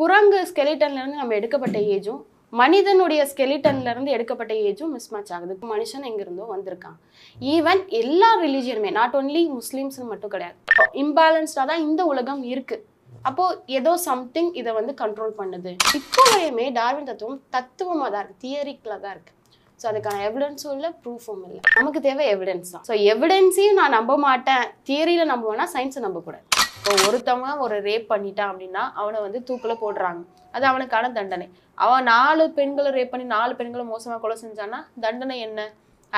புரங்கு ஸ்கெலிட்டன்லேருந்து நம்ம எடுக்கப்பட்ட ஏஜும் மனிதனுடைய ஸ்கெலிட்டன்லேருந்து எடுக்கப்பட்ட ஏஜும் மிஸ் மேட்ச் ஆகுது மனுஷன் எங்கேருந்தோ வந்திருக்கான் ஈவன் எல்லா ரிலீஜியனுமே நாட் ஓன்லி முஸ்லீம்ஸ்னு மட்டும் கிடையாது இம்பேலன்ஸ்டாக தான் இந்த உலகம் இருக்குது அப்போது ஏதோ சம்திங் இதை வந்து கண்ட்ரோல் பண்ணுது இப்போ வரையுமே டார்வின் தத்துவம் தத்துவமாக தான் இருக்குது தியரிக்கில் தான் இருக்குது ஸோ அதுக்கான எவிடன்ஸும் இல்லை ப்ரூஃபும் இல்லை நமக்கு தேவை எவிடன்ஸ் தான் ஸோ எவிடன்ஸையும் நான் நம்ப மாட்டேன் தியரியில் நம்புவேன்னா சயின்ஸை நம்பக்கூடாது இப்போ ஒருத்தவங்க ஒரு ரேப் பண்ணிட்டான் அப்படின்னா அவனை வந்து தூக்கில் போடுறாங்க அது அவனுக்கான தண்டனை அவன் நாலு பெண்களை ரேப் பண்ணி நாலு பெண்களை மோசமாக கொலை செஞ்சான்னா தண்டனை என்ன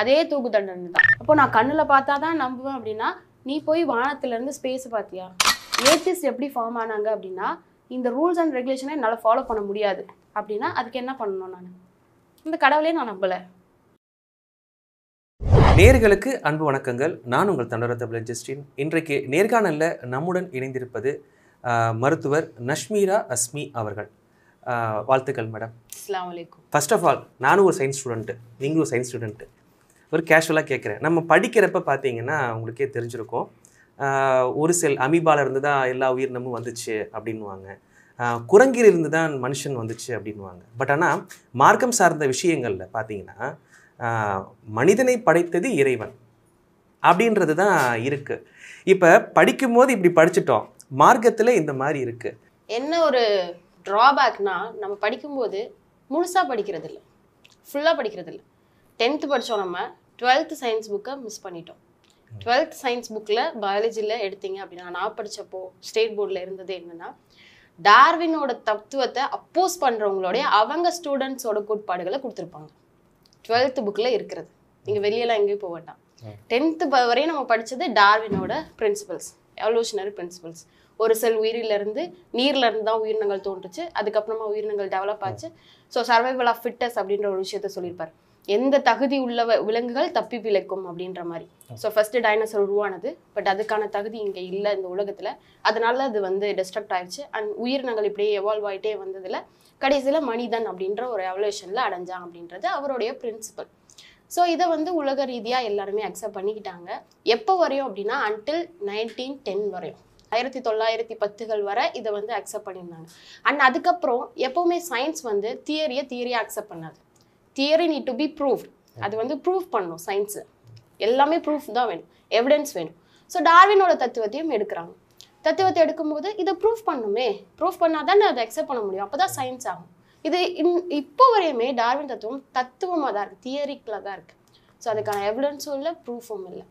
அதே தூக்கு தண்டனை தான் அப்போ நான் கண்ணில் பார்த்தா தான் நம்புவேன் அப்படின்னா நீ போய் வானத்துலேருந்து ஸ்பேஸ் பார்த்தியா ஏத்திஸ்ட் எப்படி ஃபார்ம் ஆனாங்க அப்படின்னா இந்த ரூல்ஸ் அண்ட் ரெகுலேஷனை என்னால் ஃபாலோ பண்ண முடியாது அப்படின்னா அதுக்கு என்ன பண்ணணும் நான் இந்த கடவுளே நான் நம்பலை நேர்களுக்கு அன்பு வணக்கங்கள் நான் உங்கள் தமிழர் ஜஸ்டின் இன்றைக்கு நேர்காணலில் நம்முடன் இணைந்திருப்பது மருத்துவர் நஷ்மீரா அஸ்மி அவர்கள் வாழ்த்துக்கள் மேடம் ஃபர்ஸ்ட் ஆஃப் ஆல் நானும் ஒரு சயின்ஸ் ஸ்டூடெண்ட்டு நீங்களும் சயின்ஸ் ஸ்டூடெண்ட்டு ஒரு கேஷுவலாக கேட்குறேன் நம்ம படிக்கிறப்ப பார்த்தீங்கன்னா உங்களுக்கே தெரிஞ்சிருக்கும் ஒரு செல் இருந்து தான் எல்லா உயிரினமும் வந்துச்சு அப்படின்வாங்க குரங்கிலிருந்து தான் மனுஷன் வந்துச்சு அப்படின்வாங்க பட் ஆனால் மார்க்கம் சார்ந்த விஷயங்களில் பார்த்தீங்கன்னா மனிதனை படைத்தது இறைவன் அப்படின்றது தான் இருக்குது இப்போ படிக்கும்போது இப்படி படிச்சுட்டோம் மார்க்கத்தில் இந்த மாதிரி இருக்குது என்ன ஒரு ட்ராபேக்னா நம்ம படிக்கும்போது முழுசாக படிக்கிறது இல்லை ஃபுல்லாக படிக்கிறது இல்லை டென்த்து படித்தோம் நம்ம டுவெல்த் சயின்ஸ் புக்கை மிஸ் பண்ணிட்டோம் டுவெல்த் சயின்ஸ் புக்கில் பயாலஜியில் எடுத்தீங்க அப்படின்னா நான் படித்தப்போ ஸ்டேட் போர்டில் இருந்தது என்னென்னா டார்வினோட தத்துவத்தை அப்போஸ் பண்ணுறவங்களோடைய அவங்க ஸ்டூடெண்ட்ஸோட கோட்பாடுகளை கொடுத்துருப்பாங்க டுவெல்த் புக்கில் இருக்கிறது நீங்கள் வெளியெல்லாம் எங்கேயும் போக வேண்டாம் டென்த்து வரையும் நம்ம படித்தது டார்வினோட பிரின்சிபல்ஸ் எவல்யூஷனரி பிரின்சிபல்ஸ் ஒரு செல் உயிரிலிருந்து நீர்லேருந்து தான் உயிரினங்கள் தோன்றுச்சு அதுக்கப்புறமா உயிரினங்கள் டெவலப் ஆச்சு ஸோ சர்வைவல் ஆஃப் ஃபிட்னஸ் அப்படின்ற ஒரு விஷயத்த சொல்லியிருப்பார் எந்த தகுதி உள்ள விலங்குகள் தப்பி பிழைக்கும் அப்படின்ற மாதிரி ஸோ ஃபஸ்ட்டு டைனோசர் உருவானது பட் அதுக்கான தகுதி இங்கே இல்லை இந்த உலகத்தில் அதனால அது வந்து டிஸ்ட்ரக்ட் ஆயிடுச்சு அண்ட் உயிரினங்கள் இப்படியே எவால்வ் ஆகிட்டே வந்ததுல கடைசியில் மனிதன் அப்படின்ற ஒரு எவல்யூஷனில் அடைஞ்சான் அப்படின்றது அவருடைய பிரின்சிபல் ஸோ இதை வந்து உலக ரீதியாக எல்லாருமே அக்செப்ட் பண்ணிக்கிட்டாங்க எப்போ வரையும் அப்படின்னா அன்டில் நைன்டீன் டென் வரையும் ஆயிரத்தி தொள்ளாயிரத்தி பத்துகள் வரை இதை வந்து அக்செப்ட் பண்ணியிருந்தாங்க அண்ட் அதுக்கப்புறம் எப்போவுமே சயின்ஸ் வந்து தியரியை தியரியாக அக்செப்ட் பண்ணாது theory need to be proved அது வந்து ப்ரூவ் பண்ணணும் சயின்ஸு எல்லாமே ப்ரூஃப் தான் வேணும் எவிடன்ஸ் வேணும் ஸோ டார்வினோட தத்துவத்தையும் எடுக்கிறாங்க தத்துவத்தை எடுக்கும்போது இதை ப்ரூஃப் பண்ணுமே ப்ரூஃப் பண்ணால் தானே அதை அக்செப்ட் பண்ண முடியும் அப்போ தான் சயின்ஸ் ஆகும் இது இன் இப்போ வரையுமே டார்வின் தத்துவம் தத்துவமாக தான் இருக்குது தியரிக்கில் தான் இருக்குது ஸோ அதுக்கான எவிடன்ஸும் இல்லை ப்ரூஃபும் இல்லை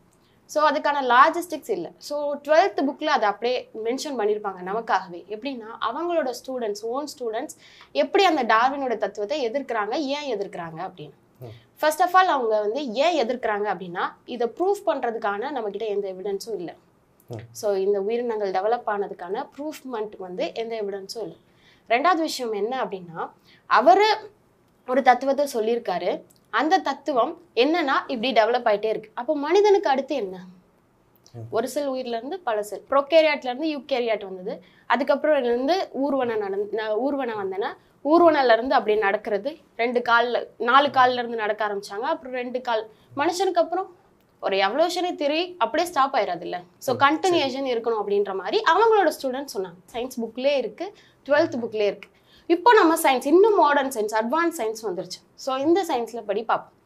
ஸோ அதுக்கான லாஜிஸ்டிக்ஸ் இல்லை ஸோ டுவெல்த் புக்கில் அதை அப்படியே மென்ஷன் பண்ணியிருப்பாங்க நமக்காகவே எப்படின்னா அவங்களோட ஸ்டூடெண்ட்ஸ் ஓன் ஸ்டூடெண்ட்ஸ் எப்படி அந்த டார்வினோட தத்துவத்தை எதிர்க்கிறாங்க ஏன் எதிர்க்கிறாங்க அப்படின்னு ஃபர்ஸ்ட் ஆஃப் ஆல் அவங்க வந்து ஏன் எதிர்க்கிறாங்க அப்படின்னா இதை ப்ரூவ் பண்ணுறதுக்கான நம்மக்கிட்ட எந்த எவிடன்ஸும் இல்லை ஸோ இந்த உயிரினங்கள் டெவலப் ஆனதுக்கான ப்ரூஃப்மெண்ட் வந்து எந்த எவிடன்ஸும் இல்லை ரெண்டாவது விஷயம் என்ன அப்படின்னா அவர் ஒரு தத்துவத்தை சொல்லியிருக்காரு அந்த தத்துவம் என்னன்னா இப்படி டெவலப் ஆயிட்டே இருக்கு அப்போ மனிதனுக்கு அடுத்து என்ன ஒரு செல் உயிர்லேருந்து பல செல் இருந்து யூகேரியாட் வந்தது அதுக்கப்புறம் இருந்து ஊர்வன நடந்த ஊர்வனம் வந்தன இருந்து அப்படி நடக்கிறது ரெண்டு காலில் நாலு இருந்து நடக்க ஆரம்பித்தாங்க அப்புறம் ரெண்டு கால் மனுஷனுக்கு அப்புறம் ஒரு எவல்யூஷனே திரி அப்படியே ஸ்டாப் ஆயிடாது இல்லை ஸோ கண்டினியூஷன் இருக்கணும் அப்படின்ற மாதிரி அவங்களோட ஸ்டூடெண்ட் சொன்னாங்க சயின்ஸ் புக்லேயே இருக்குது டுவெல்த் புக்லேயே இருக்குது இப்போ நம்ம சயின்ஸ் இன்னும் மாடர்ன் சயின்ஸ் அட்வான்ஸ் சயின்ஸ் வந்துருச்சு ஸோ இந்த சயின்ஸில் படி பார்ப்போம்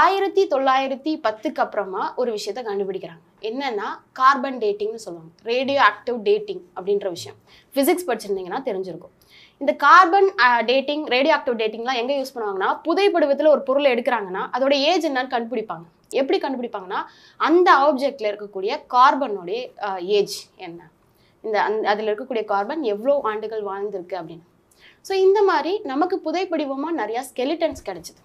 ஆயிரத்தி தொள்ளாயிரத்தி பத்துக்கு அப்புறமா ஒரு விஷயத்த கண்டுபிடிக்கிறாங்க என்னன்னா கார்பன் டேட்டிங்னு சொல்லுவாங்க ரேடியோ ஆக்டிவ் டேட்டிங் அப்படின்ற விஷயம் ஃபிசிக்ஸ் படிச்சிருந்தீங்கன்னா தெரிஞ்சிருக்கும் இந்த கார்பன் டேட்டிங் ரேடியோ ஆக்டிவ் டேட்டிங்லாம் எங்கே யூஸ் பண்ணுவாங்கன்னா புதைப்படுவத்தில் ஒரு பொருளை எடுக்கிறாங்கன்னா அதோட ஏஜ் என்னன்னு கண்டுபிடிப்பாங்க எப்படி கண்டுபிடிப்பாங்கன்னா அந்த ஆப்ஜெக்டில் இருக்கக்கூடிய கார்பனுடைய ஏஜ் என்ன இந்த அந் அதில் இருக்கக்கூடிய கார்பன் எவ்வளோ ஆண்டுகள் வாழ்ந்திருக்கு அப்படின்னு ஸோ இந்த மாதிரி நமக்கு புதை படிவமாக நிறையா ஸ்கெலிட்டன்ஸ் கிடைச்சிது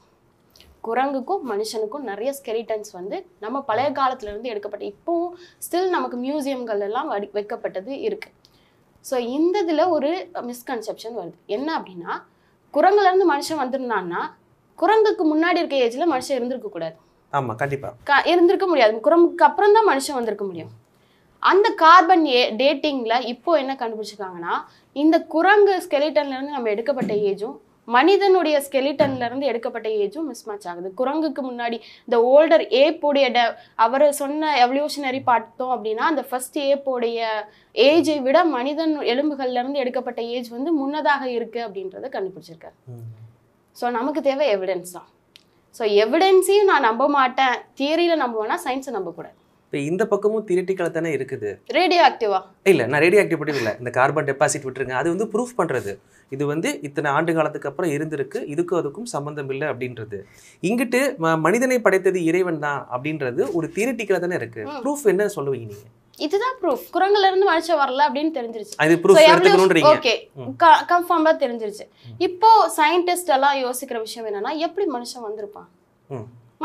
குரங்குக்கும் மனுஷனுக்கும் நிறைய ஸ்கெலிட்டன்ஸ் வந்து நம்ம பழைய காலத்துலேருந்து எடுக்கப்பட்ட இப்போவும் ஸ்டில் நமக்கு மியூசியங்கள் எல்லாம் வைக்கப்பட்டது இருக்குது ஸோ இந்த இதில் ஒரு மிஸ்கன்செப்ஷன் வருது என்ன அப்படின்னா குரங்குலேருந்து மனுஷன் வந்திருந்தான்னா குரங்குக்கு முன்னாடி இருக்க ஏஜில் மனுஷன் இருந்திருக்கக்கூடாது ஆமாம் கண்டிப்பாக இருந்திருக்க முடியாது குரங்குக்கு அப்புறம் தான் மனுஷன் வந்திருக்க முடியும் அந்த கார்பன் ஏ டேட்டிங்கில் இப்போது என்ன கண்டுபிடிச்சிருக்காங்கன்னா இந்த குரங்கு ஸ்கெலிட்டன்லேருந்து நம்ம எடுக்கப்பட்ட ஏஜும் மனிதனுடைய ஸ்கெலிட்டன்லேருந்து எடுக்கப்பட்ட ஏஜும் மிஸ் மேட்ச் ஆகுது குரங்குக்கு முன்னாடி இந்த ஓல்டர் ஏப்போடைய ட அவர் சொன்ன எவல்யூஷனரி பார்த்தோம் அப்படின்னா அந்த ஃபஸ்ட் ஏப்போடைய ஏஜை விட மனிதன் எலும்புகள்லேருந்து எடுக்கப்பட்ட ஏஜ் வந்து முன்னதாக இருக்குது அப்படின்றத கண்டுபிடிச்சிருக்காரு ஸோ நமக்கு தேவை எவிடன்ஸ் தான் ஸோ எவிடன்ஸையும் நான் நம்ப மாட்டேன் தியரியில் நம்புவேன்னா சயின்ஸை நம்பக்கூடாது இப்போ இந்த பக்கமும் தியரிட்டிக்கலாக தானே இருக்குது ரேடியோ ஆக்டிவா இல்லை நான் ரேடியோ ஆக்டிவ் பற்றி இல்லை இந்த கார்பன் டெபாசிட் விட்டுருங்க அது வந்து ப்ரூஃப் பண்ணுறது இது வந்து இத்தனை ஆண்டு காலத்துக்கு அப்புறம் இருந்திருக்கு இதுக்கும் அதுக்கும் சம்மந்தம் இல்லை அப்படின்றது இங்கிட்டு மனிதனை படைத்தது இறைவன் தான் அப்படின்றது ஒரு தியரிட்டிக்கலாக தானே இருக்குது ப்ரூஃப் என்ன சொல்லுவீங்க நீங்கள் இதுதான் ப்ரூஃப் குரங்குல இருந்து மனுஷன் வரல அப்படின்னு தெரிஞ்சிருச்சு ஓகே கன்ஃபார்மா தெரிஞ்சிருச்சு இப்போ சயின்டிஸ்ட் எல்லாம் யோசிக்கிற விஷயம் என்னன்னா எப்படி மனுஷன் வந்திருப்பான்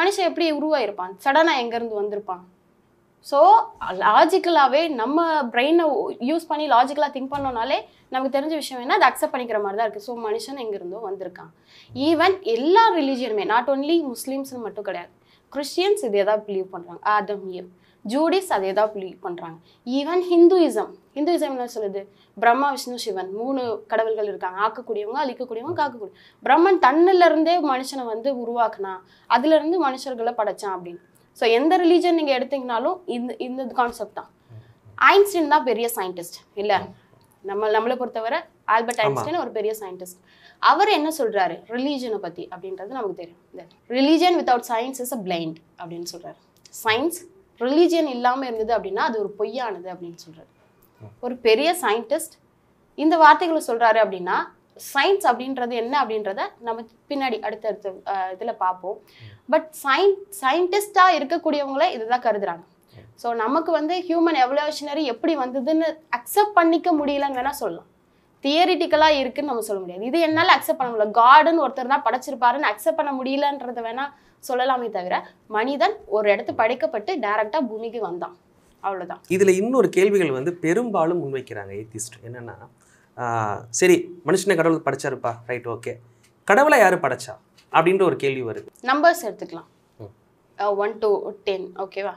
மனுஷன் எப்படி உருவாயிருப்பான் சடனா எங்க இருந்து வந்திருப்பான் ஸோ லாஜிக்கலாகவே நம்ம பிரெயினை யூஸ் பண்ணி லாஜிக்கலாக திங்க் பண்ணோனாலே நமக்கு தெரிஞ்ச விஷயம் என்ன அதை அக்செப்ட் பண்ணிக்கிற மாதிரி தான் இருக்குது ஸோ மனுஷன் எங்கேருந்தோ வந்திருக்கான் ஈவன் எல்லா ரிலீஜியனுமே நாட் ஓன்லி முஸ்லீம்ஸ்னு மட்டும் கிடையாது கிறிஸ்டியன்ஸ் இதே தான் பிலீவ் பண்ணுறாங்க ஆதம் ஏவ் ஜூடிஸ் அதே தான் பிலீவ் பண்ணுறாங்க ஈவன் ஹிந்துயிசம் ஹிந்துயிசம் என்ன சொல்லுது பிரம்மா விஷ்ணு சிவன் மூணு கடவுள்கள் இருக்காங்க ஆக்கக்கூடியவங்க அழிக்கக்கூடியவங்க காக்கக்கூடிய பிரம்மன் தன்னிலருந்தே மனுஷனை வந்து உருவாக்குனா அதுலேருந்து மனுஷர்களை படைச்சான் அப்படின்னு ஸோ எந்த ரிலீஜன் நீங்கள் எடுத்தீங்கனாலும் இந்த இந்த கான்செப்ட் தான் ஐன்ஸ்டீன் தான் பெரிய சயின்டிஸ்ட் இல்லை நம்ம நம்மளை பொறுத்தவரை ஆல்பர்ட் ஐன்ஸ்டீன் ஒரு பெரிய சயின்டிஸ்ட் அவர் என்ன சொல்கிறாரு ரிலீஜனை பற்றி அப்படின்றது நமக்கு தெரியும் religion without science is a blind அப்படின்னு சொல்கிறாரு சயின்ஸ் ரிலீஜியன் இல்லாமல் இருந்தது அப்படின்னா அது ஒரு பொய்யானது அப்படின்னு சொல்கிறார் ஒரு பெரிய சயின்டிஸ்ட் இந்த வார்த்தைகளை சொல்கிறாரு அப்படின்னா சயின்ஸ் அப்படின்றது என்ன அப்படின்றத நம்ம பின்னாடி அடுத்தடுத்த இதில் பார்ப்போம் பட் சயின் சயின்டிஸ்டாக இருக்கக்கூடியவங்கள இதுதான் கருதுறாங்க ஸோ நமக்கு வந்து ஹியூமன் எவல்யூஷனரி எப்படி வந்ததுன்னு அக்செப்ட் பண்ணிக்க முடியலன்னு வேணால் சொல்லலாம் தியரிட்டிக்கலாக இருக்குன்னு நம்ம சொல்ல முடியாது இது என்னால் அக்செப்ட் பண்ண முடியல காடுன்னு ஒருத்தர் தான் படைச்சிருப்பாருன்னு அக்செப்ட் பண்ண முடியலன்றத வேணால் சொல்லலாமே தவிர மனிதன் ஒரு இடத்து படைக்கப்பட்டு டைரெக்டாக பூமிக்கு வந்தான் அவ்வளோதான் இதில் இன்னொரு கேள்விகள் வந்து பெரும்பாலும் முன்வைக்கிறாங்க ஏத்திஸ்ட் என்னென்னா சரி மனுஷனை கடவுள் படைச்சாருப்பா ரைட் ஓகே கடவுளை யார் படைச்சா அப்படின்ற ஒரு கேள்வி வருது நம்பர்ஸ் எடுத்துக்கலாம் ஒன் டூ டென் ஓகேவா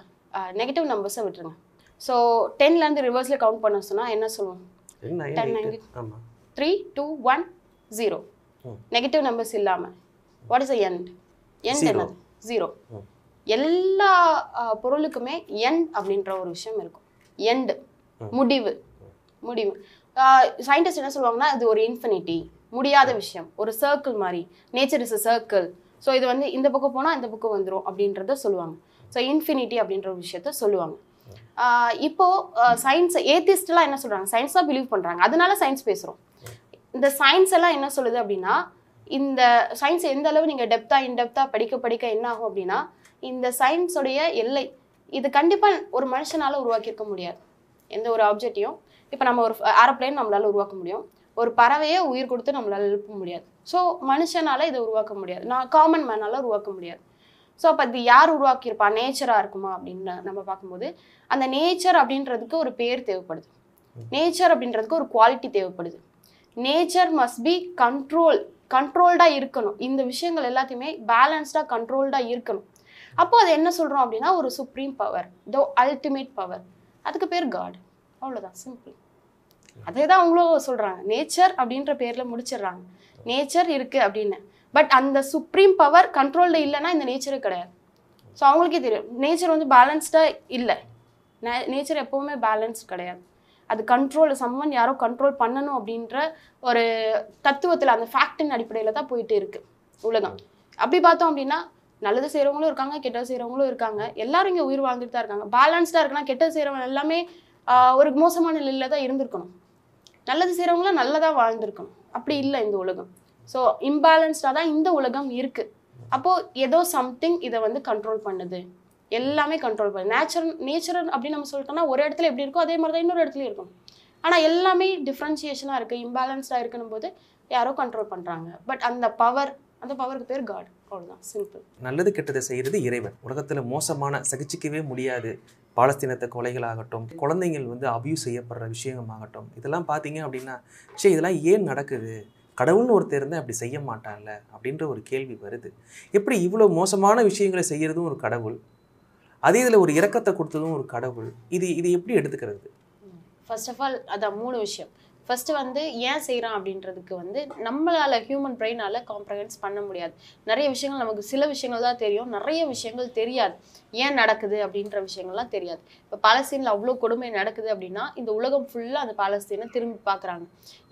நெகட்டிவ் நம்பர்ஸை விட்டுருங்க ஸோ டென்லேருந்து ரிவர்ஸில் கவுண்ட் பண்ண சொன்னால் என்ன சொல்லுவோம் ten three two one zero negative numbers இல்லாமல் வாட் இஸ் எண்ட் எண்ட் என்னது ஜீரோ எல்லா பொருளுக்குமே எண்ட் அப்படின்ற ஒரு விஷயம் இருக்கும் எண்டு முடிவு முடிவு சயின்டிஸ்ட் என்ன சொல்லுவாங்கன்னா அது ஒரு இன்ஃபினிட்டி முடியாத விஷயம் ஒரு சர்க்கிள் மாதிரி nature is a circle so இது வந்து இந்த பக்கம் போனால் இந்த பக்கம் வந்துடும் அப்படின்றத சொல்லுவாங்க ஸோ இன்ஃபினிட்டி அப்படின்ற ஒரு விஷயத்த சொல்லுவாங்க இப்போ சயின்ஸ் ஏத்திஸ்ட்லாம் என்ன சொல்கிறாங்க சயின்ஸ் தான் பிலீவ் பண்ணுறாங்க அதனால சயின்ஸ் பேசுகிறோம் இந்த சயின்ஸ் எல்லாம் என்ன சொல்லுது அப்படின்னா இந்த சயின்ஸ் எந்த அளவு நீங்கள் டெப்த்தாக இன்டெப்த்தாக படிக்க படிக்க என்ன ஆகும் அப்படின்னா இந்த சயின்ஸோடைய எல்லை இது கண்டிப்பாக ஒரு மனுஷனால் உருவாக்கியிருக்க முடியாது எந்த ஒரு ஆப்ஜெக்டையும் இப்போ நம்ம ஒரு அரோப்ளேன் நம்மளால் உருவாக்க முடியும் ஒரு பறவையே உயிர் கொடுத்து நம்மளால் எழுப்ப முடியாது ஸோ மனுஷனால இதை உருவாக்க முடியாது நான் காமன் மேனால உருவாக்க முடியாது ஸோ அப்போ இது யார் உருவாக்கியிருப்பா நேச்சராக இருக்குமா அப்படின்னு நம்ம பார்க்கும்போது அந்த நேச்சர் அப்படின்றதுக்கு ஒரு பேர் தேவைப்படுது நேச்சர் அப்படின்றதுக்கு ஒரு குவாலிட்டி தேவைப்படுது நேச்சர் மஸ்ட் பி கண்ட்ரோல் கண்ட்ரோல்டாக இருக்கணும் இந்த விஷயங்கள் எல்லாத்தையுமே பேலன்ஸ்டாக கண்ட்ரோல்டாக இருக்கணும் அப்போ அது என்ன சொல்கிறோம் அப்படின்னா ஒரு supreme power though ultimate power அதுக்கு பேர் காட் அவ்வளோதான் சிம்பிள் அதே தான் அவங்களும் சொல்கிறாங்க நேச்சர் அப்படின்ற பேரில் முடிச்சிடுறாங்க நேச்சர் இருக்குது அப்படின்னு பட் அந்த சுப்ரீம் பவர் கண்ட்ரோலில் இல்லைன்னா இந்த நேச்சரே கிடையாது ஸோ அவங்களுக்கே தெரியும் நேச்சர் வந்து பேலன்ஸ்டாக இல்லை நே நேச்சர் எப்போவுமே பேலன்ஸ் கிடையாது அது கண்ட்ரோல் சம்மன் யாரோ கண்ட்ரோல் பண்ணணும் அப்படின்ற ஒரு தத்துவத்தில் அந்த ஃபேக்டின் அடிப்படையில் தான் போயிட்டு இருக்குது உலகம் அப்படி பார்த்தோம் அப்படின்னா நல்லது செய்கிறவங்களும் இருக்காங்க கெட்டது செய்கிறவங்களும் இருக்காங்க எல்லாரும் இங்கே உயிர் வாழ்ந்துட்டு தான் இருக்காங்க பேலன்ஸ்டாக இருக்குன்னா கெட்டது செய்கிறவங்க எல்லாமே ஒரு மோசமான நிலையில் தான் இருந்திருக்கணும் நல்லது செய்கிறவங்களாம் நல்லதாக வாழ்ந்திருக்கும் அப்படி இல்லை இந்த உலகம் ஸோ இம்பேலன்ஸ்டாக தான் இந்த உலகம் இருக்குது அப்போது ஏதோ சம்திங் இதை வந்து கண்ட்ரோல் பண்ணுது எல்லாமே கண்ட்ரோல் பண்ணுது நேச்சுரல் நேச்சுரல் அப்படின்னு நம்ம சொல்லிட்டோம்னா ஒரு இடத்துல எப்படி இருக்கோ அதே மாதிரி தான் இன்னொரு இடத்துல இருக்கும் ஆனால் எல்லாமே டிஃப்ரென்சியேஷனாக இருக்குது இம்பேலன்ஸ்டாக இருக்குன்னும் போது யாரோ கண்ட்ரோல் பண்ணுறாங்க பட் அந்த பவர் அந்த பவருக்கு பேர் காட் அவ்வளோதான் சிம்பிள் நல்லது கெட்டதை செய்கிறது இறைவன் உலகத்தில் மோசமான சகிச்சிக்கவே முடியாது பாலஸ்தீனத்தை கொலைகளாகட்டும் குழந்தைங்கள் வந்து அபியூஸ் செய்யப்படுற விஷயமாகட்டும் இதெல்லாம் பார்த்தீங்க அப்படின்னா சரி இதெல்லாம் ஏன் நடக்குது கடவுள்னு ஒருத்தர் இருந்தால் அப்படி செய்ய மாட்டான்ல அப்படின்ற ஒரு கேள்வி வருது எப்படி இவ்வளோ மோசமான விஷயங்களை செய்கிறதும் ஒரு கடவுள் அதே இதில் ஒரு இறக்கத்தை கொடுத்ததும் ஒரு கடவுள் இது இது எப்படி எடுத்துக்கிறது ஃபர்ஸ்ட் ஆஃப் ஆல் அதான் மூணு விஷயம் ஃபஸ்ட்டு வந்து ஏன் செய்கிறான் அப்படின்றதுக்கு வந்து நம்மளால் ஹியூமன் பிரெயினால் காம்ப்ரகன்ஸ் பண்ண முடியாது நிறைய விஷயங்கள் நமக்கு சில விஷயங்கள் தான் தெரியும் நிறைய விஷயங்கள் தெரியாது ஏன் நடக்குது அப்படின்ற விஷயங்கள்லாம் தெரியாது இப்போ பாலஸ்தீனில் அவ்வளோ கொடுமை நடக்குது அப்படின்னா இந்த உலகம் ஃபுல்லாக அந்த பாலஸ்தீனை திரும்பி பார்க்குறாங்க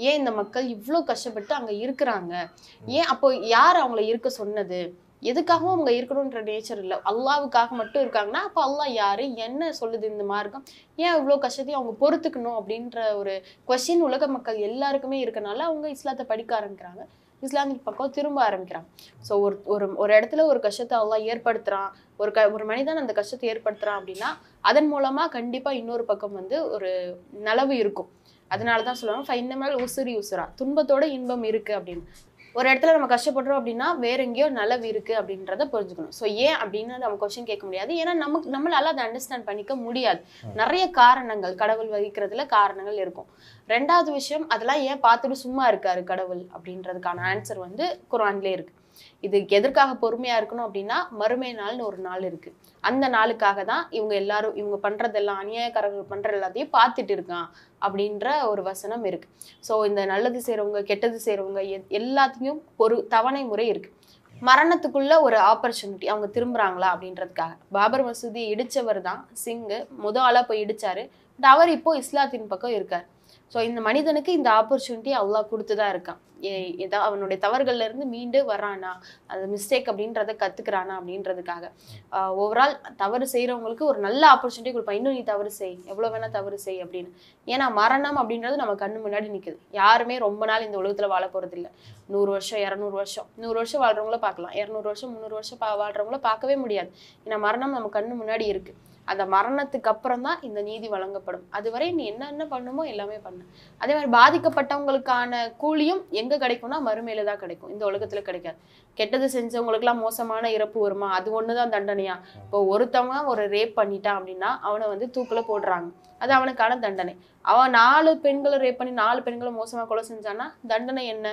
ஏன் இந்த மக்கள் இவ்வளோ கஷ்டப்பட்டு அங்கே இருக்கிறாங்க ஏன் அப்போ யார் அவங்கள இருக்க சொன்னது எதுக்காகவும் அவங்க இருக்கணும்ன்ற நேச்சர் இல்லை அல்லாவுக்காக மட்டும் இருக்காங்கன்னா அப்போ அல்லா யாரு என்ன சொல்லுது இந்த மார்க்கம் ஏன் இவ்வளோ கஷ்டத்தையும் அவங்க பொறுத்துக்கணும் அப்படின்ற ஒரு கொஷின் உலக மக்கள் எல்லாருக்குமே இருக்கனால அவங்க இஸ்லாத்தை படிக்க ஆரம்பிக்கிறாங்க இஸ்லாமிக் பக்கம் திரும்ப ஆரம்பிக்கிறான் ஸோ ஒரு ஒரு ஒரு இடத்துல ஒரு கஷ்டத்தை அவ்வளோ ஏற்படுத்துகிறான் ஒரு க ஒரு மனிதன் அந்த கஷ்டத்தை ஏற்படுத்துகிறான் அப்படின்னா அதன் மூலமாக கண்டிப்பாக இன்னொரு பக்கம் வந்து ஒரு நலவு இருக்கும் அதனால தான் சொல்லுவாங்க ஃபைனமல் உசுரி உசுரா துன்பத்தோட இன்பம் இருக்குது அப்படின்னு ஒரு இடத்துல நம்ம கஷ்டப்படுறோம் அப்படின்னா வேற எங்கேயோ நல்லவு இருக்குது அப்படின்றத புரிஞ்சுக்கணும் ஸோ ஏன் அப்படின்னு நம்ம கொஸ்டின் கேட்க முடியாது ஏன்னா நமக்கு நம்மளால அதை அண்டர்ஸ்டாண்ட் பண்ணிக்க முடியாது நிறைய காரணங்கள் கடவுள் வகிக்கிறதுல காரணங்கள் இருக்கும் ரெண்டாவது விஷயம் அதெல்லாம் ஏன் பார்த்துட்டு சும்மா இருக்காரு கடவுள் அப்படின்றதுக்கான ஆன்சர் வந்து குரான்லேயே இருக்குது இதுக்கு எதற்காக பொறுமையாக இருக்கணும் அப்படின்னா மறுமை நாள்னு ஒரு நாள் இருக்குது அந்த நாளுக்காக தான் இவங்க எல்லாரும் இவங்க பண்ணுறதெல்லாம் அநியாயக்காரர்கள் பண்ணுற எல்லாத்தையும் பார்த்துட்டு இருக்கான் அப்படின்ற ஒரு வசனம் இருக்குது ஸோ இந்த நல்லது செய்கிறவங்க கெட்டது செய்கிறவங்க எல்லாத்தையும் ஒரு தவணை முறை இருக்குது மரணத்துக்குள்ள ஒரு ஆப்பர்ச்சுனிட்டி அவங்க திரும்புறாங்களா அப்படின்றதுக்காக பாபர் மசூதி இடித்தவர் தான் சிங்கு முதல் ஆளாக போய் இடிச்சாரு பட் அவர் இப்போ இஸ்லாத்தின் பக்கம் இருக்கார் ஸோ இந்த மனிதனுக்கு இந்த ஆப்பர்ச்சுனிட்டி அவ்வளோ கொடுத்து தான் இருக்கான் ஏதா அவனுடைய தவறுகள்ல இருந்து மீண்டு வரானா அது மிஸ்டேக் அப்படின்றத கத்துக்கிறானா அப்படின்றதுக்காக ஓவரால் தவறு செய்யறவங்களுக்கு ஒரு நல்ல ஆப்பர்ச்சுனிட்டி கொடுப்பான் இன்னும் நீ தவறு செய் எவ்வளோ வேணா தவறு செய் அப்படின்னு ஏன்னா மரணம் அப்படின்றது நம்ம கண்ணு முன்னாடி நிற்குது யாருமே ரொம்ப நாள் இந்த உலகத்துல வாழ போறது இல்லை நூறு வருஷம் இரநூறு வருஷம் நூறு வருஷம் வாழ்றவங்கள பார்க்கலாம் இரநூறு வருஷம் முந்நூறு வருஷம் பா வாழ்றவங்கள பார்க்கவே முடியாது ஏன்னா மரணம் நம்ம கண்ணு முன்னாடி இருக்கு அந்த மரணத்துக்கு அப்புறம் தான் இந்த நீதி வழங்கப்படும் அதுவரை நீ என்னென்ன பண்ணுமோ எல்லாமே பண்ண அதே மாதிரி பாதிக்கப்பட்டவங்களுக்கான கூலியும் எங்கே கிடைக்கும்னா மறுமையில தான் கிடைக்கும் இந்த உலகத்தில் கிடைக்காது கெட்டது செஞ்சவங்களுக்குலாம் மோசமான இறப்பு வருமா அது ஒண்ணுதான் தண்டனையா இப்போ ஒருத்தவங்க ஒரு ரேப் பண்ணிட்டான் அப்படின்னா அவனை வந்து தூக்கில் போடுறாங்க அது அவனுக்கான தண்டனை அவன் நாலு பெண்களை ரேப் பண்ணி நாலு பெண்களை மோசமாக கொலை செஞ்சான்னா தண்டனை என்ன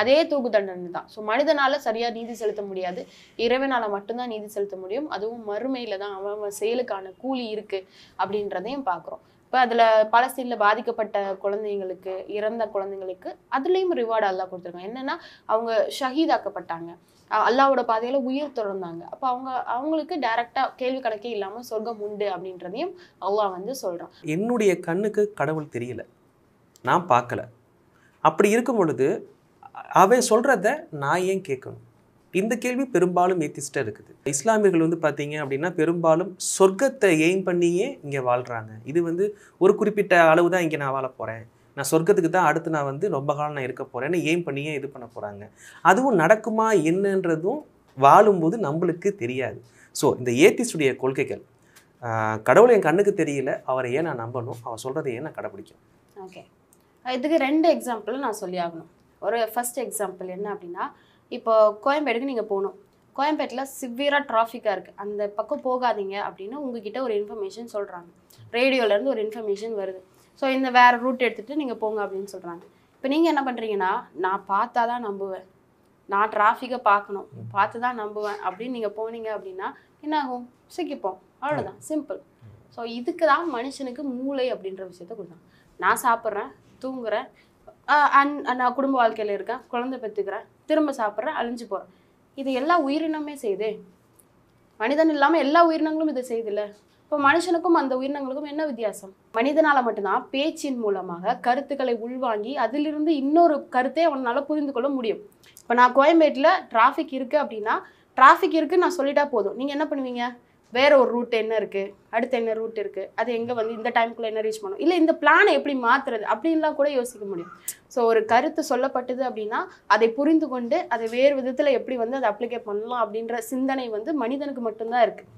அதே தூக்கு தண்டனை தான் ஸோ மனிதனால் சரியாக நீதி செலுத்த முடியாது இறைவனால் மட்டும்தான் நீதி செலுத்த முடியும் அதுவும் மறுமையில் தான் அவன் அவன் செயலுக்கான கூலி இருக்குது அப்படின்றதையும் பார்க்குறோம் இப்போ அதில் பாலஸ்தீனில் பாதிக்கப்பட்ட குழந்தைங்களுக்கு இறந்த குழந்தைங்களுக்கு அதுலேயும் ரிவார்டு அல்லா கொடுத்துருக்காங்க என்னென்னா அவங்க ஷஹீதாக்கப்பட்டாங்க அல்லாவோட பாதையில் உயிர் தொடர்ந்தாங்க அப்போ அவங்க அவங்களுக்கு டைரெக்டாக கேள்வி கணக்கே இல்லாமல் சொர்க்கம் உண்டு அப்படின்றதையும் அல்லாஹ் வந்து சொல்கிறான் என்னுடைய கண்ணுக்கு கடவுள் தெரியல நான் பார்க்கல அப்படி இருக்கும் பொழுது அவன் சொல்கிறத நான் ஏன் கேட்கணும் இந்த கேள்வி பெரும்பாலும் ஏத்திஸ்டாக இருக்குது இஸ்லாமியர்கள் வந்து பார்த்தீங்க அப்படின்னா பெரும்பாலும் சொர்க்கத்தை எய்ம் பண்ணியே இங்கே வாழ்கிறாங்க இது வந்து ஒரு குறிப்பிட்ட அளவு தான் இங்கே நான் வாழ போகிறேன் நான் சொர்க்கத்துக்கு தான் அடுத்து நான் வந்து ரொம்ப காலம் நான் இருக்க போகிறேன்னு எய்ம் பண்ணியே இது பண்ண போகிறாங்க அதுவும் நடக்குமா என்னன்றதும் வாழும்போது நம்மளுக்கு தெரியாது ஸோ இந்த ஏத்திஸ்டுடைய கொள்கைகள் கடவுள் என் கண்ணுக்கு தெரியல அவரை ஏன் நான் நம்பணும் அவர் சொல்கிறத ஏன் நான் கடைப்பிடிக்கணும் ஓகே இதுக்கு ரெண்டு எக்ஸாம்பிள் நான் சொல்லி ஆகணும் ஒரு ஃபஸ்ட் எக்ஸாம்பிள் என்ன அப்படின்னா இப்போ கோயம்பேடுக்கு நீங்கள் போகணும் கோயம்பேட்டில் சிவியராக டிராஃபிக்காக இருக்குது அந்த பக்கம் போகாதீங்க அப்படின்னு உங்ககிட்ட ஒரு இன்ஃபர்மேஷன் சொல்கிறாங்க ரேடியோலேருந்து ஒரு இன்ஃபர்மேஷன் வருது ஸோ இந்த வேறு ரூட் எடுத்துகிட்டு நீங்கள் போங்க அப்படின்னு சொல்கிறாங்க இப்போ நீங்கள் என்ன பண்ணுறீங்கன்னா நான் பார்த்தா தான் நம்புவேன் நான் டிராஃபிக்கை பார்க்கணும் பார்த்து தான் நம்புவேன் அப்படின்னு நீங்கள் போனீங்க அப்படின்னா என்ன ஆகும் சிக்கிப்போம் அவ்வளோதான் சிம்பிள் ஸோ இதுக்கு தான் மனுஷனுக்கு மூளை அப்படின்ற விஷயத்த கொடுத்தாங்க நான் சாப்பிட்றேன் தூங்குறேன் நான் குடும்ப வாழ்க்கையில் இருக்கேன் குழந்தை பெற்றுக்கிறேன் திரும்ப சாப்பிட்றேன் அழிஞ்சு போகிறேன் இது எல்லா உயிரினமே செய்து மனிதன் இல்லாமல் எல்லா உயிரினங்களும் இதை செய்தில்ல இப்போ மனுஷனுக்கும் அந்த உயிரினங்களுக்கும் என்ன வித்தியாசம் மனிதனால் மட்டும்தான் பேச்சின் மூலமாக கருத்துக்களை உள்வாங்கி அதிலிருந்து இன்னொரு கருத்தை அவனால் புரிந்து கொள்ள முடியும் இப்போ நான் கோயம்பேட்டில் டிராஃபிக் இருக்குது அப்படின்னா டிராஃபிக் இருக்குன்னு நான் சொல்லிட்டா போதும் நீங்கள் என்ன பண்ணுவீங்க வேற ஒரு ரூட் என்ன இருக்குது அடுத்து என்ன ரூட் இருக்குது அது எங்கே வந்து இந்த டைமுக்குள்ளே என்ன ரீச் பண்ணும் இல்லை இந்த பிளானை எப்படி மாத்துறது அப்படின்லாம் கூட யோசிக்க முடியும் ஸோ ஒரு கருத்து சொல்லப்பட்டது அப்படின்னா அதை புரிந்து கொண்டு அதை வேறு விதத்தில் எப்படி வந்து அதை அப்ளிகே பண்ணலாம் அப்படின்ற சிந்தனை வந்து மனிதனுக்கு மட்டும்தான் இருக்குது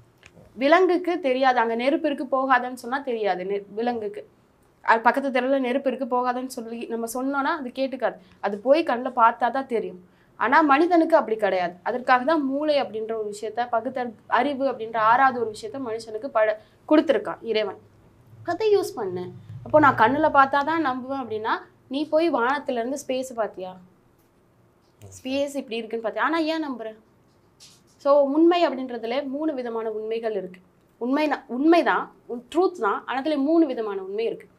விலங்குக்கு தெரியாது அங்கே நெருப்பு இருக்குது போகாதன்னு சொன்னால் தெரியாது விலங்குக்கு அது பக்கத்து தெருவில் நெருப்பு இருக்கு போகாதன்னு சொல்லி நம்ம சொன்னோன்னா அது கேட்டுக்காது அது போய் கண்ணில் பார்த்தா தான் தெரியும் ஆனால் மனிதனுக்கு அப்படி கிடையாது அதற்காக தான் மூளை அப்படின்ற ஒரு விஷயத்த பகுத்தற் அறிவு அப்படின்ற ஆறாவது ஒரு விஷயத்த மனுஷனுக்கு பட கொடுத்துருக்கான் இறைவன் அதை யூஸ் பண்ணு அப்போ நான் கண்ணில் பார்த்தா தான் நம்புவேன் அப்படின்னா நீ போய் வானத்துலேருந்து ஸ்பேஸ் பார்த்தியா ஸ்பேஸ் இப்படி இருக்குன்னு பார்த்தியா ஆனால் ஏன் நம்புகிறேன் ஸோ உண்மை அப்படின்றதுல மூணு விதமான உண்மைகள் இருக்குது உண்மை உண்மை தான் ட்ரூத் தான் ஆனால் அதில் மூணு விதமான உண்மை இருக்குது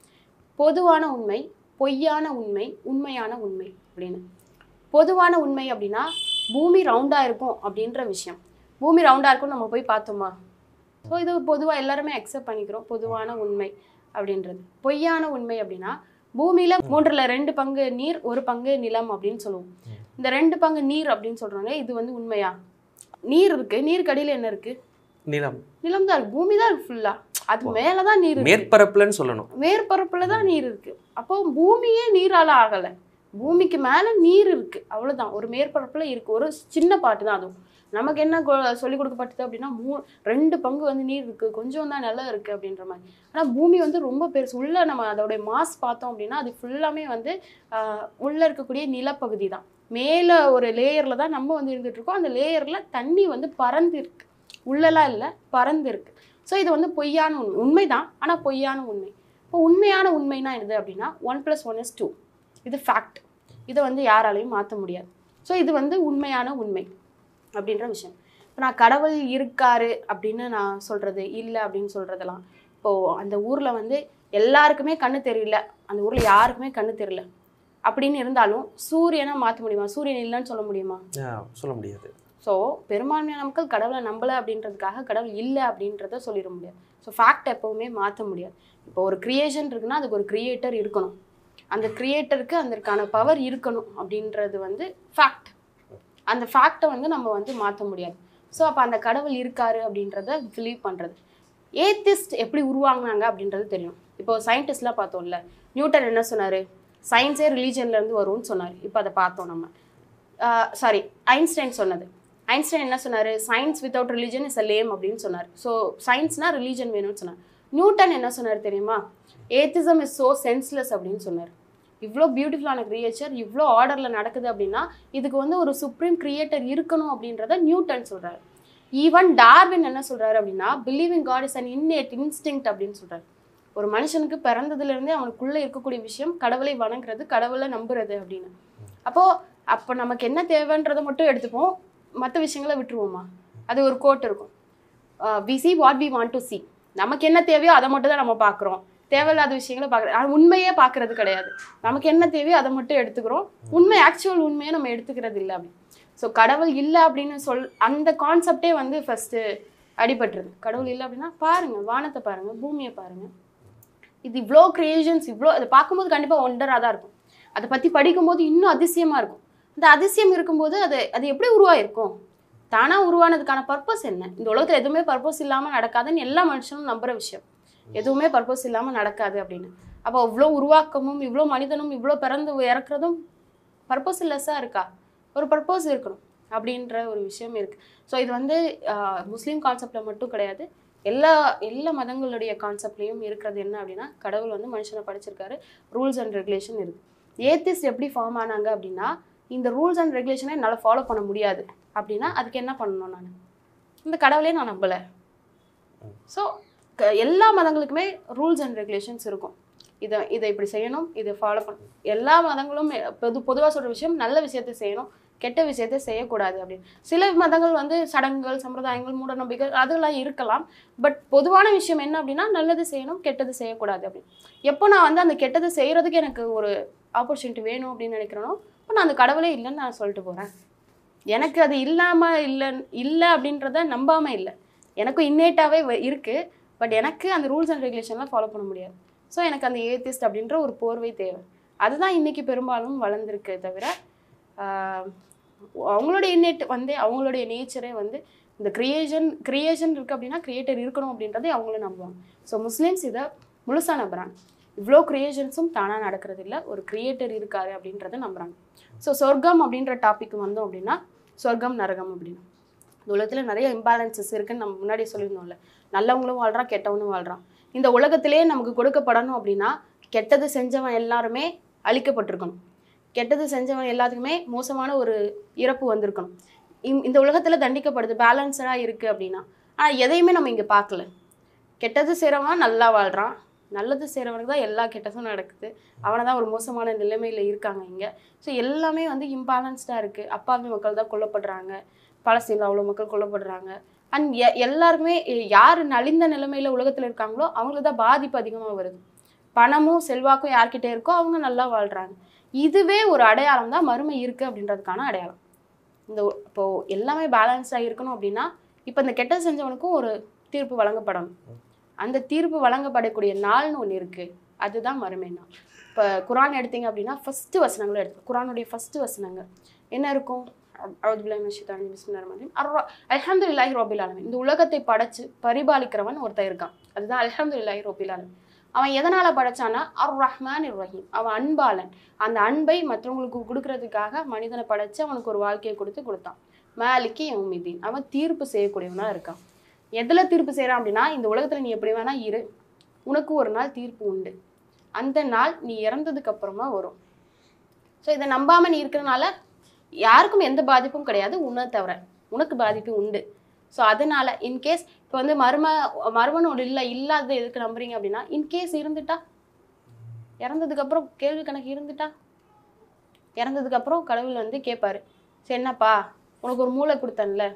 பொதுவான உண்மை பொய்யான உண்மை உண்மையான உண்மை அப்படின்னு பொதுவான உண்மை அப்படின்னா பூமி ரவுண்டாக இருக்கும் அப்படின்ற விஷயம் பூமி ரவுண்டாக இருக்கும்னு நம்ம போய் பார்த்தோமா ஸோ இது பொதுவாக எல்லாருமே அக்செப்ட் பண்ணிக்கிறோம் பொதுவான உண்மை அப்படின்றது பொய்யான உண்மை அப்படின்னா பூமியில் மூன்றில் ரெண்டு பங்கு நீர் ஒரு பங்கு நிலம் அப்படின்னு சொல்லுவோம் இந்த ரெண்டு பங்கு நீர் அப்படின்னு சொல்கிறாங்க இது வந்து உண்மையா நீர் இருக்குது நீருக்கு அடியில் என்ன இருக்குது நிலம் நிலம் தான் இருக்கு பூமி தான் இருக்கு ஃபுல்லாக அது மேலே தான் நீர் மேற்பரப்புலன்னு சொல்லணும் மேற்பரப்பில் தான் நீர் இருக்குது அப்போ பூமியே நீரால் ஆகலை பூமிக்கு மேலே நீர் இருக்குது அவ்வளோதான் ஒரு மேற்பரப்பில் இருக்குது ஒரு சின்ன பாட்டு தான் அதுவும் நமக்கு என்ன சொல்லிக் கொடுக்கப்பட்டது அப்படின்னா மூ ரெண்டு பங்கு வந்து நீர் இருக்குது கொஞ்சம் தான் நிலம் இருக்குது அப்படின்ற மாதிரி ஆனால் பூமி வந்து ரொம்ப பெருசு உள்ளே நம்ம அதோடைய மாஸ் பார்த்தோம் அப்படின்னா அது ஃபுல்லாமே வந்து உள்ளே இருக்கக்கூடிய நிலப்பகுதி தான் மேலே ஒரு லேயரில் தான் நம்ம வந்து இருந்துகிட்ருக்கோம் அந்த லேயரில் தண்ணி வந்து பறந்து இருக்கு இல்லை பறந்து இருக்கு ஸோ இது வந்து பொய்யான உண்மை உண்மை தான் ஆனால் பொய்யான உண்மை இப்போ உண்மையான உண்மைனா என்னது அப்படின்னா one plus one is two இது ஃபேக்ட் இதை வந்து யாராலையும் மாற்ற முடியாது ஸோ இது வந்து உண்மையான உண்மை அப்படின்ற விஷயம் இப்போ நான் கடவுள் இருக்காரு அப்படின்னு நான் சொல்கிறது இல்லை அப்படின்னு சொல்கிறதெல்லாம் இப்போது அந்த ஊரில் வந்து எல்லாருக்குமே கண்ணு தெரியல அந்த ஊரில் யாருக்குமே கண்ணு தெரியல அப்படின்னு இருந்தாலும் சூரியனை மாற்ற முடியுமா சூரியன் இல்லைன்னு சொல்ல முடியுமா சொல்ல முடியாது ஸோ பெரும்பான்மையான மக்கள் கடவுளை நம்பலை அப்படின்றதுக்காக கடவுள் இல்லை அப்படின்றத சொல்லிட முடியாது ஸோ ஃபேக்ட் எப்போவுமே மாற்ற முடியாது இப்போ ஒரு க்ரியேஷன் இருக்குன்னா அதுக்கு ஒரு க்ரியேட்டர் இருக்கணும் அந்த கிரியேட்டருக்கு அதற்கான பவர் இருக்கணும் அப்படின்றது வந்து ஃபேக்ட் அந்த ஃபேக்டை வந்து நம்ம வந்து மாற்ற முடியாது ஸோ அப்போ அந்த கடவுள் இருக்காரு அப்படின்றத பிலீவ் பண்ணுறது ஏத்திஸ்ட் எப்படி உருவாங்கினாங்க அப்படின்றது தெரியும் இப்போ சயின்டிஸ்ட்லாம் பார்த்தோம்ல நியூட்டன் என்ன சொன்னார் சயின்ஸே ரிலீஜன்லேருந்து வரும்னு சொன்னார் இப்போ அதை பார்த்தோம் நம்ம சாரி ஐன்ஸ்டைன் சொன்னது ஐன்ஸ்டைன் என்ன சொன்னார் science without religion is a lame அப்படின்னு சொன்னார் ஸோ சயின்ஸ்னால் ரிலீஜன் வேணும்னு சொன்னார் நியூட்டன் என்ன சொன்னார் தெரியுமா ஏத்திசம் இஸ் ஸோ சென்ஸ்லெஸ் அப்படின்னு சொன்னார் இவ்வளோ பியூட்டிஃபுல்லான கிரியேச்சர் இவ்வளோ ஆர்டரில் நடக்குது அப்படின்னா இதுக்கு வந்து ஒரு சுப்ரீம் கிரியேட்டர் இருக்கணும் அப்படின்றத நியூட்டன் சொல்கிறாரு ஈவன் டார்வின் என்ன சொல்கிறாரு அப்படின்னா believing God is an innate instinct அப்படின்னு சொல்கிறாரு ஒரு மனுஷனுக்கு பிறந்ததுலேருந்தே அவனுக்குள்ளே இருக்கக்கூடிய விஷயம் கடவுளை வணங்குறது கடவுளை நம்புறது அப்படின்னு அப்போது அப்போ நமக்கு என்ன தேவைன்றதை மட்டும் எடுத்துப்போம் மற்ற விஷயங்களை விட்டுருவோமா அது ஒரு கோட் இருக்கும் we see what we want to see நமக்கு என்ன தேவையோ அதை மட்டும் தான் நம்ம பார்க்குறோம் தேவையில்லாத விஷயங்களை பார்க்குறது ஆனால் உண்மையே பார்க்கறது கிடையாது நமக்கு என்ன தேவையோ அதை மட்டும் எடுத்துக்கிறோம் உண்மை ஆக்சுவல் உண்மையை நம்ம எடுத்துக்கிறது இல்லை அப்படின்னு ஸோ கடவுள் இல்லை அப்படின்னு சொல் அந்த கான்செப்டே வந்து ஃபஸ்ட்டு அடிபட்டுருது கடவுள் இல்லை அப்படின்னா பாருங்கள் வானத்தை பாருங்கள் பூமியை பாருங்கள் இது இவ்வளோ க்ரியேஷன்ஸ் இவ்வளோ அதை பார்க்கும்போது கண்டிப்பாக ஒண்டராக தான் இருக்கும் அதை பற்றி படிக்கும்போது இன்னும் அதிசயமாக இருக்கும் அந்த அதிசயம் இருக்கும்போது அது அது எப்படி உருவாயிருக்கும் தானாக உருவானதுக்கான பர்பஸ் என்ன இந்த உலகத்தில் எதுவுமே பர்பஸ் இல்லாமல் நடக்காதுன்னு எல்லா மனுஷனும் நம்புகிற விஷயம் எதுவுமே பர்பஸ் இல்லாமல் நடக்காது அப்படின்னு அப்போ இவ்வளோ உருவாக்கமும் இவ்வளோ மனிதனும் இவ்வளோ பிறந்து இறக்குறதும் பர்பஸ் லெஸ்ஸாக இருக்கா ஒரு பர்பஸ் இருக்கணும் அப்படின்ற ஒரு விஷயம் இருக்குது ஸோ இது வந்து முஸ்லீம் கான்செப்டில் மட்டும் கிடையாது எல்லா எல்லா மதங்களுடைய கான்செப்ட்லேயும் இருக்கிறது என்ன அப்படின்னா கடவுள் வந்து மனுஷனை படிச்சிருக்காரு ரூல்ஸ் அண்ட் ரெகுலேஷன் இருக்குது ஏத்திஸ்ட் எப்படி ஃபார்ம் ஆனாங்க அப்படின்னா இந்த ரூல்ஸ் அண்ட் ரெகுலேஷனை என்னால் ஃபாலோ பண்ண முடியாது அப்படின்னா அதுக்கு என்ன பண்ணணும் நான் இந்த கடவுளே நான் நம்பலை ஸோ எல்லா மதங்களுக்குமே ரூல்ஸ் அண்ட் ரெகுலேஷன்ஸ் இருக்கும் இதை இதை இப்படி செய்யணும் இதை ஃபாலோ பண்ணும் எல்லா மதங்களும் பொது பொதுவாக சொல்கிற விஷயம் நல்ல விஷயத்தை செய்யணும் கெட்ட விஷயத்தை செய்யக்கூடாது அப்படின்னு சில மதங்கள் வந்து சடங்குகள் சம்பிரதாயங்கள் மூடநம்பிக்கைகள் அதெல்லாம் இருக்கலாம் பட் பொதுவான விஷயம் என்ன அப்படின்னா நல்லது செய்யணும் கெட்டது செய்யக்கூடாது அப்படின்னு எப்போ நான் வந்து அந்த கெட்டது செய்கிறதுக்கு எனக்கு ஒரு ஆப்பர்ச்சுனிட்டி வேணும் அப்படின்னு நினைக்கிறேனோ இப்போ நான் அந்த கடவுளே இல்லைன்னு நான் சொல்லிட்டு போகிறேன் எனக்கு அது இல்லாமல் இல்லை இல்லை அப்படின்றத நம்பாமல் இல்லை எனக்கும் இன்னேட்டாகவே இருக்குது பட் எனக்கு அந்த ரூல்ஸ் அண்ட் ரெகுலேஷன்லாம் ஃபாலோ பண்ண முடியாது ஸோ எனக்கு அந்த ஏத்திஸ்ட் அப்படின்ற ஒரு போர்வை தேவை அதுதான் இன்றைக்கி பெரும்பாலும் வளர்ந்துருக்கு தவிர அவங்களுடைய இன்னெட் வந்து அவங்களுடைய நேச்சரே வந்து இந்த கிரியேஷன் கிரியேஷன் இருக்குது அப்படின்னா கிரியேட்டர் இருக்கணும் அப்படின்றதே அவங்களும் நம்புவாங்க ஸோ முஸ்லீம்ஸ் இதை முழுசாக நம்புகிறாங்க இவ்வளோ கிரியேஷன்ஸும் தானாக நடக்கிறது இல்லை ஒரு கிரியேட்டர் இருக்காரு அப்படின்றத நம்புகிறாங்க ஸோ சொர்க்கம் அப்படின்ற டாபிக் வந்தோம் அப்படின்னா சொர்க்கம் நரகம் அப்படின்னா இந்த உலகத்தில் நிறைய இம்பாலன்சஸ் இருக்குன்னு நம்ம முன்னாடி சொல்லியிருந்தோம்ல நல்லவங்களும் வாழ்கிறான் கெட்டவனும் வாழ்கிறான் இந்த உலகத்திலே நமக்கு கொடுக்கப்படணும் அப்படின்னா கெட்டது செஞ்சவன் எல்லாருமே அழிக்கப்பட்டிருக்கணும் கெட்டது செஞ்சவன் எல்லாத்துக்குமே மோசமான ஒரு இறப்பு வந்திருக்கணும் இந்த உலகத்தில் தண்டிக்கப்படுது பேலன்ஸ்டாக இருக்குது அப்படின்னா ஆனால் எதையுமே நம்ம இங்கே பார்க்கல கெட்டது செய்கிறவன் நல்லா வாழ்கிறான் நல்லது செய்கிறவனுக்கு தான் எல்லா கெட்டதும் நடக்குது அவனை தான் ஒரு மோசமான நிலைமையில் இருக்காங்க இங்கே ஸோ எல்லாமே வந்து இம்பேலன்ஸ்டாக இருக்குது அப்பாவி மக்கள் தான் கொல்லப்படுறாங்க பலஸ்தீனில் அவ்வளோ மக்கள் கொல்லப்படுறாங்க அண்ட் எ எல்லாருமே யார் நலிந்த நிலைமையில் உலகத்தில் இருக்காங்களோ அவங்களுக்கு தான் பாதிப்பு அதிகமாக வருது பணமும் செல்வாக்கும் யார்கிட்ட இருக்கோ அவங்க நல்லா வாழ்கிறாங்க இதுவே ஒரு அடையாளம் தான் மறுமை இருக்குது அப்படின்றதுக்கான அடையாளம் இந்த இப்போது எல்லாமே பேலன்ஸாக இருக்கணும் அப்படின்னா இப்போ இந்த கெட்டது செஞ்சவனுக்கும் ஒரு தீர்ப்பு வழங்கப்படணும் அந்த தீர்ப்பு வழங்கப்படக்கூடிய நாள்னு ஒன்று இருக்குது அதுதான் நாள் இப்போ குரான் எடுத்தீங்க அப்படின்னா ஃபஸ்ட்டு வசனங்களும் எடுத்து குரானுடைய ஃபஸ்ட்டு வசனங்கள் என்ன இருக்கும் அலமது இல்லாஹி ரோபில் ஆலமின் இந்த உலகத்தை படைச்சு பரிபாலிக்கிறவன் ஒருத்தர் இருக்கான் அதுதான் அலமது இல்லாஹி ரோபில் ஆலமின் அவன் எதனால் படைச்சானா அர் ரஹ்மான் இர் ரஹீம் அவன் அன்பாளன் அந்த அன்பை மற்றவங்களுக்கு கொடுக்கறதுக்காக மனிதனை படைச்சு அவனுக்கு ஒரு வாழ்க்கையை கொடுத்து கொடுத்தான் மாலிக்கு யவுமிதீன் அவன் தீர்ப்பு செய்யக்கூடியவனாக இருக்கான் எதில் தீர்ப்பு செய்கிறான் அப்படின்னா இந்த உலகத்தில் நீ எப்படி வேணால் இரு உனக்கு ஒரு நாள் தீர்ப்பு உண்டு அந்த நாள் நீ இறந்ததுக்கு அப்புறமா வரும் ஸோ இதை நம்பாமல் நீ இருக்கிறனால யாருக்கும் எந்த பாதிப்பும் கிடையாது உன்னை தவிர உனக்கு பாதிப்பு உண்டு ஸோ அதனால இன்கேஸ் இப்போ வந்து மரும மர்மனோடு இல்லை இல்லாத எதுக்கு நம்புறீங்க அப்படின்னா இன்கேஸ் இருந்துட்டா இறந்ததுக்கப்புறம் கேள்வி கணக்கு இருந்துட்டா இறந்ததுக்கப்புறம் கடவுள் வந்து கேட்பாரு சரி என்னப்பா உனக்கு ஒரு மூளை கொடுத்தன்ல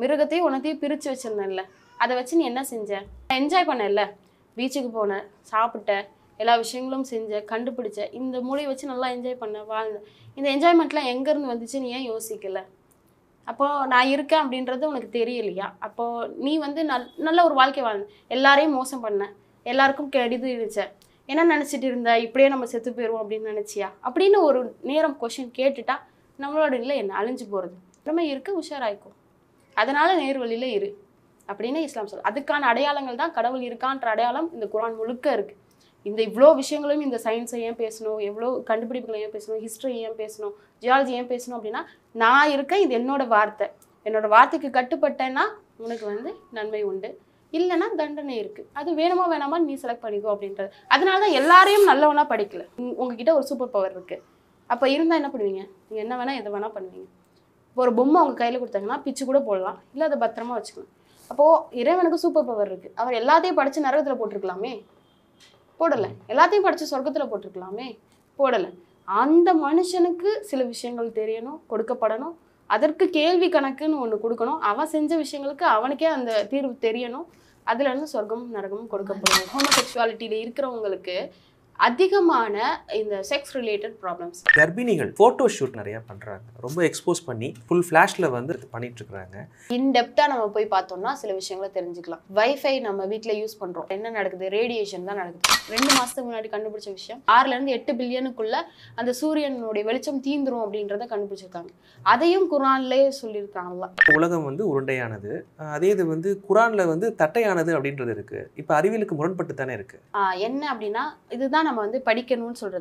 மிருகத்தையும் உனத்தையும் பிரித்து வச்சுருந்தேன்ல அதை வச்சு நீ என்ன செஞ்ச என்ஜாய் இல்லை பீச்சுக்கு போனேன் சாப்பிட்டேன் எல்லா விஷயங்களும் செஞ்சேன் கண்டுபிடிச்சேன் இந்த மூலையை வச்சு நல்லா என்ஜாய் பண்ண வாழ்ந்தேன் இந்த என்ஜாய்மெண்ட்லாம் எங்கேருந்து வந்துச்சு நீ ஏன் யோசிக்கலை அப்போது நான் இருக்கேன் அப்படின்றது உனக்கு தெரியலையா அப்போது நீ வந்து நல் நல்ல ஒரு வாழ்க்கை வாழ்ந்த எல்லாரையும் மோசம் பண்ண எல்லாருக்கும் கெடிது இருந்துச்சேன் என்ன நினச்சிட்டு இருந்த இப்படியே நம்ம செத்து போயிடுவோம் அப்படின்னு நினச்சியா அப்படின்னு ஒரு நேரம் கொஷின் கேட்டுட்டா நம்மளோட இல்லை என்ன அழிஞ்சு போகிறது அப்புறமே இருக்க உஷாராய்க்கும் அதனால் நேர்வழியில் இரு அப்படின்னு இஸ்லாம் சொல் அதுக்கான அடையாளங்கள் தான் கடவுள் இருக்கான்ற அடையாளம் இந்த குரான் முழுக்க இருக்குது இந்த இவ்வளோ விஷயங்களும் இந்த சயின்ஸை ஏன் பேசணும் எவ்வளோ கண்டுபிடிப்புகளை ஏன் பேசணும் ஹிஸ்ட்ரி ஏன் பேசணும் ஜியாலஜி ஏன் பேசணும் அப்படின்னா நான் இருக்கேன் இது என்னோடய வார்த்தை என்னோட வார்த்தைக்கு கட்டுப்பட்டேன்னா உனக்கு வந்து நன்மை உண்டு இல்லைன்னா தண்டனை இருக்குது அது வேணுமா வேணாமா நீ செலக்ட் பண்ணிக்கோ அப்படின்றது அதனால தான் எல்லாரையும் நல்லவனா படிக்கல உங்ககிட்ட ஒரு சூப்பர் பவர் இருக்குது அப்போ இருந்தால் என்ன பண்ணுவீங்க நீங்கள் என்ன வேணால் எது வேணால் பண்ணுவீங்க இப்போ ஒரு பொம்மை அவங்க கையில் கொடுத்தாங்கன்னா பிச்சு கூட போடலாம் இல்லை அதை பத்திரமா வச்சுக்கலாம் அப்போது இறைவனுக்கு சூப்பர் பவர் இருக்குது அவர் எல்லாத்தையும் படித்து நரகத்தில் போட்டிருக்கலாமே போடலை எல்லாத்தையும் படித்து சொர்க்கத்தில் போட்டிருக்கலாமே போடலை அந்த மனுஷனுக்கு சில விஷயங்கள் தெரியணும் கொடுக்கப்படணும் அதற்கு கேள்வி கணக்குன்னு ஒன்று கொடுக்கணும் அவன் செஞ்ச விஷயங்களுக்கு அவனுக்கே அந்த தீர்வு தெரியணும் அதுலேருந்து சொர்க்கமும் நரகமும் கொடுக்கப்படும் செக்ஷுவாலிட்டியில் இருக்கிறவங்களுக்கு அதிகமான இந்த செக்ஸ் ரிலேட்டட் ப்ராப்ளம்ஸ் கர்ப்பிணிகள் ஃபோட்டோ ஷூட் நிறைய பண்ணுறாங்க ரொம்ப எக்ஸ்போஸ் பண்ணி ஃபுல் ஃப்ளாஷில் வந்து பண்ணிட்டு இருக்கிறாங்க இன்டெப்த்தாக நம்ம போய் பார்த்தோம்னா சில விஷயங்களை தெரிஞ்சுக்கலாம் வைஃபை நம்ம வீட்டில் யூஸ் பண்ணுறோம் என்ன நடக்குது ரேடியேஷன் தான் நடக்குது ரெண்டு மாதத்துக்கு முன்னாடி கண்டுபிடிச்ச விஷயம் ஆறுலேருந்து எட்டு பில்லியனுக்குள்ள அந்த சூரியனுடைய வெளிச்சம் தீந்துரும் அப்படின்றத கண்டுபிடிச்சிருக்காங்க அதையும் குரான்லேயே சொல்லியிருக்காங்களா உலகம் வந்து உருண்டையானது அதே இது வந்து குரானில் வந்து தட்டையானது அப்படின்றது இருக்குது இப்போ அறிவியலுக்கு முரண்பட்டு தானே இருக்குது என்ன அப்படின்னா இதுதான் நம்ம வந்து படிக்கணும்னு சொல்கிறது